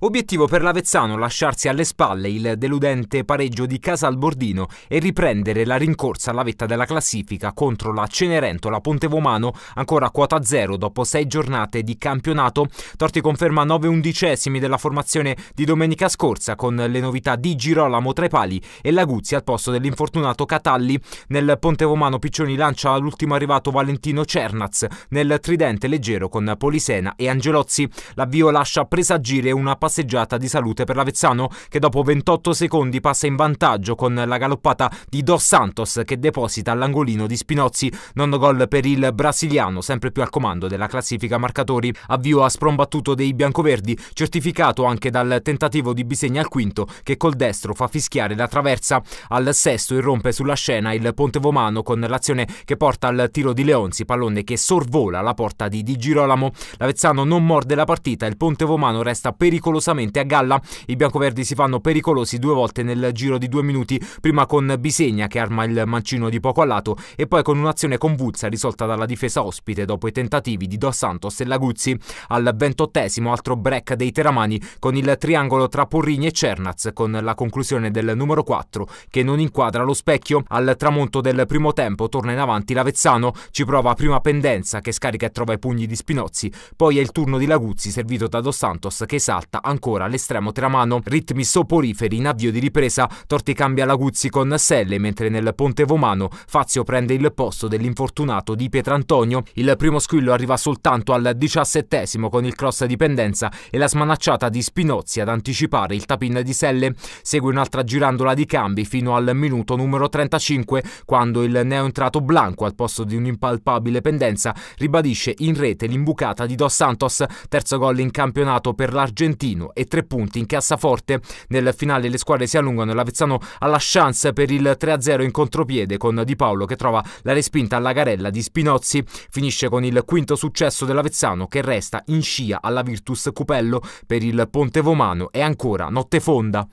Obiettivo per l'Avezzano lasciarsi alle spalle il deludente pareggio di Casa Bordino e riprendere la rincorsa alla vetta della classifica contro la Cenerentola Pontevomano, ancora a quota zero dopo sei giornate di campionato. Torti conferma 9 undicesimi della formazione di domenica scorsa con le novità di Girolamo tra i pali e Laguzzi al posto dell'infortunato Catalli. Nel Pontevomano Piccioni lancia l'ultimo arrivato Valentino Cernaz nel tridente leggero con Polisena e Angelozzi. L'avvio lascia presagire una passeggiata di salute per l'Avezzano che dopo 28 secondi passa in vantaggio con la galoppata di Dos Santos che deposita all'angolino di Spinozzi, nono gol per il brasiliano sempre più al comando della classifica marcatori, avvio a sprombattuto dei biancoverdi certificato anche dal tentativo di Bisegna al quinto che col destro fa fischiare la traversa, al sesto irrompe sulla scena il Ponte Vomano con l'azione che porta al tiro di Leonzi, pallone che sorvola la porta di Di Girolamo, l'Avezzano non morde la partita, il Ponte Vomano resta pericoloso pericolosamente a galla. I biancoverdi si fanno pericolosi due volte nel giro di due minuti, prima con Bisegna che arma il mancino di poco a lato e poi con un'azione convulsa risolta dalla difesa ospite dopo i tentativi di Dos Santos e Laguzzi. Al ventottesimo altro break dei Teramani con il triangolo tra Porrini e Cernaz con la conclusione del numero 4 che non inquadra lo specchio. Al tramonto del primo tempo torna in avanti l'Avezzano, ci prova prima Pendenza che scarica e trova i pugni di Spinozzi, poi è il turno di Laguzzi servito da Dos Santos che salta ancora l'estremo tramano. Ritmi soporiferi in avvio di ripresa, Torti cambia Laguzzi con Selle, mentre nel Ponte Vomano Fazio prende il posto dell'infortunato di Pietrantonio. Il primo squillo arriva soltanto al diciassettesimo con il cross di pendenza e la smanacciata di Spinozzi ad anticipare il tapin di Selle. Segue un'altra girandola di cambi fino al minuto numero 35 quando il neoentrato Blanco al posto di un'impalpabile pendenza ribadisce in rete l'imbucata di Dos Santos, terzo gol in campionato per l'Argentina Torino e tre punti in cassaforte. Nel finale le squadre si allungano e l'Avezzano ha la chance per il 3-0 in contropiede con Di Paolo che trova la respinta alla garella di Spinozzi. Finisce con il quinto successo dell'Avezzano che resta in scia alla Virtus Cupello per il Ponte Vomano e ancora notte fonda.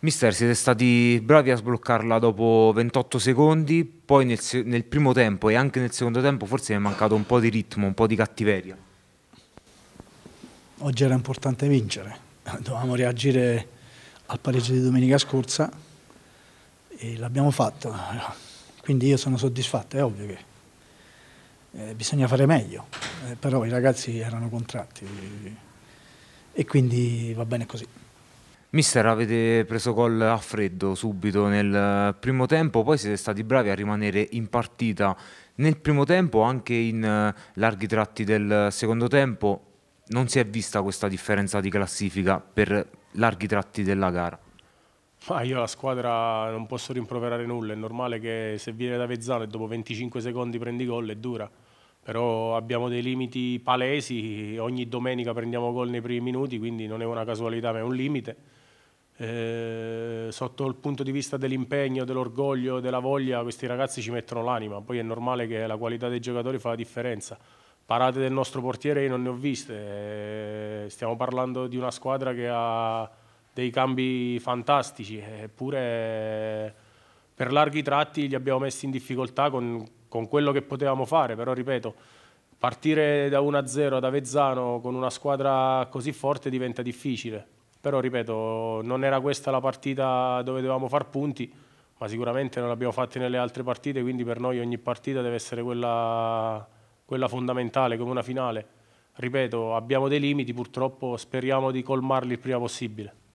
Mister, siete stati bravi a sbloccarla dopo 28 secondi, poi nel, nel, primo tempo e anche nel secondo tempo forse mi è mancato un po' di ritmo, un po' di cattiveria. Oggi era importante vincere, dovevamo reagire al pareggio di domenica scorsa e l'abbiamo fatto. Quindi io sono soddisfatto, è ovvio che eh, bisogna fare meglio, eh, però i ragazzi erano contratti e quindi va bene così. Mister, avete preso gol a freddo subito nel eh, primo tempo, poi siete stati bravi a rimanere in partita nel primo tempo, anche in eh, larghi tratti del secondo tempo non si è vista questa differenza di classifica per larghi tratti della gara. Ma io la squadra non posso rimproverare nulla, è normale che se viene da Vezzano e dopo 25 secondi prendi gol è dura, però abbiamo dei limiti palesi, ogni domenica prendiamo gol nei primi minuti, quindi non è una casualità ma è un limite. Eh, sotto il punto di vista dell'impegno, dell'orgoglio, della voglia, questi ragazzi ci mettono l'anima, poi è normale che la qualità dei giocatori fa la differenza parate del nostro portiere io non ne ho viste, eh, stiamo parlando di una squadra che ha dei cambi fantastici, eppure eh, per larghi tratti li abbiamo messi in difficoltà con, con quello che potevamo fare, però ripeto, partire da 1-0 ad Avezzano con una squadra così forte diventa difficile, però ripeto, non era questa la partita dove dovevamo far punti, ma sicuramente non l'abbiamo fatta nelle altre partite, quindi per noi ogni partita deve essere quella quella fondamentale come una finale, ripeto, abbiamo dei limiti, purtroppo speriamo di colmarli il prima possibile.